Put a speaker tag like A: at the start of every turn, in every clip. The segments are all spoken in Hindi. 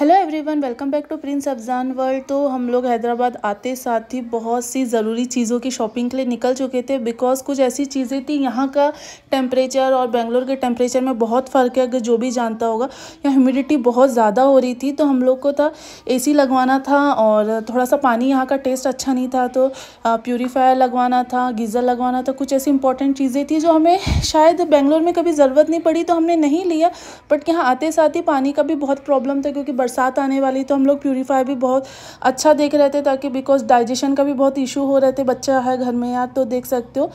A: hello everyone welcome back to Prince Afzan world तो हम लोग हैदराबाद आते साथ ही बहुत सी ज़रूरी चीज़ों की शॉपिंग के लिए निकल चुके थे बिकॉज़ कुछ ऐसी चीज़ें थी यहाँ का टेम्परेचर और बेंगलोर के टेम्परेचर में बहुत फ़र्क है अगर जो भी जानता होगा यहाँ ह्यूमिडिटी बहुत ज़्यादा हो रही थी तो हम लोग को था ए लगवाना था और थोड़ा सा पानी यहाँ का टेस्ट अच्छा नहीं था तो प्योरीफायर लगवाना था गीज़र लगवाना था कुछ ऐसी इंपॉर्टेंट चीज़ें थी जो हमें शायद बेंगलोर में कभी ज़रूरत नहीं पड़ी तो हमने नहीं लिया बट यहाँ आते साथ ही पानी का भी बहुत प्रॉब्लम था क्योंकि बरसात आने वाली तो हम लोग प्योरीफायर भी बहुत अच्छा देख रहे थे ताकि बिकॉज डाइजेशन का भी बहुत इशू हो रहे थे बच्चा है घर में यार तो देख सकते हो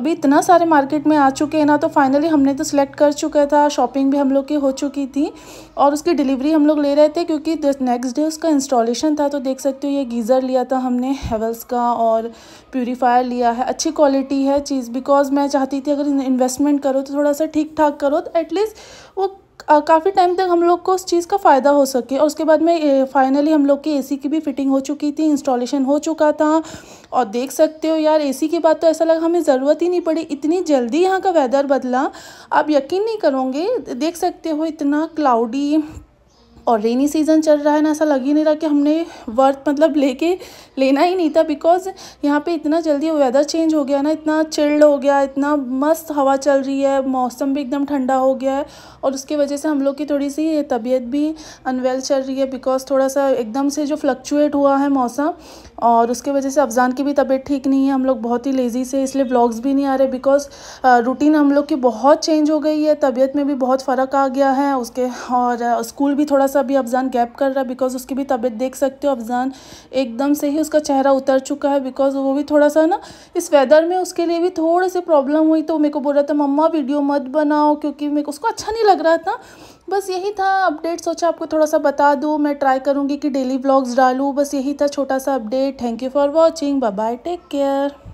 A: अभी इतना सारे मार्केट में आ चुके हैं ना तो फाइनली हमने तो सिलेक्ट कर चुका था शॉपिंग भी हम लोग की हो चुकी थी और उसकी डिलीवरी हम लोग ले रहे थे क्योंकि नेक्स्ट डे उसका इंस्टॉलेशन था तो देख सकते हो ये गीज़र लिया था हमने हेवल्स का और प्योरीफायर लिया है अच्छी क्वालिटी है चीज़ बिकॉज मैं चाहती थी अगर इन्वेस्टमेंट करो तो थोड़ा सा ठीक ठाक करो तो एटलीस्ट वो काफ़ी टाइम तक हम लोग को उस चीज़ का फ़ायदा हो सके और उसके बाद में फाइनली हम लोग की एसी की भी फिटिंग हो चुकी थी इंस्टॉलेशन हो चुका था और देख सकते हो यार एसी के बाद तो ऐसा लगा हमें ज़रूरत ही नहीं पड़ी इतनी जल्दी यहाँ का वेदर बदला आप यकीन नहीं करोगे देख सकते हो इतना क्लाउडी और रेनी सीज़न चल रहा है ना ऐसा लग ही नहीं रहा कि हमने वर्थ मतलब लेके लेना ही नहीं था बिकॉज़ यहाँ पे इतना जल्दी वेदर चेंज हो गया ना इतना चिल्ड हो गया इतना मस्त हवा चल रही है मौसम भी एकदम ठंडा हो गया है और उसकी वजह से हम लोग की थोड़ी सी तबीयत भी अनवेल चल रही है बिकॉज़ थोड़ा सा एकदम से जो फ्लक्चुएट हुआ है मौसम और उसके वजह से अफजान की भी तबीयत ठीक नहीं है हम लोग बहुत ही लेज़ी से इसलिए ब्लॉग्स भी नहीं आ रहे बिकॉज़ रूटीन हम लोग की बहुत चेंज हो गई है तबीयत में भी बहुत फ़र्क आ गया है उसके और स्कूल भी थोड़ा सा अभी अफजान गैप कर रहा है बिकॉज उसकी भी तबीयत देख सकते हो अफजान एकदम से ही उसका चेहरा उतर चुका है बिकॉज वो भी थोड़ा सा ना इस वेदर में उसके लिए भी थोड़े से प्रॉब्लम हुई तो मेरे को बोल रहा था मम्मा वीडियो मत बनाओ क्योंकि मेरे को उसको अच्छा नहीं लग रहा था बस यही था अपडेट सोचा आपको थोड़ा सा बता दूँ मैं ट्राई करूँगी कि डेली ब्लॉग्स डालूँ बस यही था छोटा सा update thank you for watching bye take care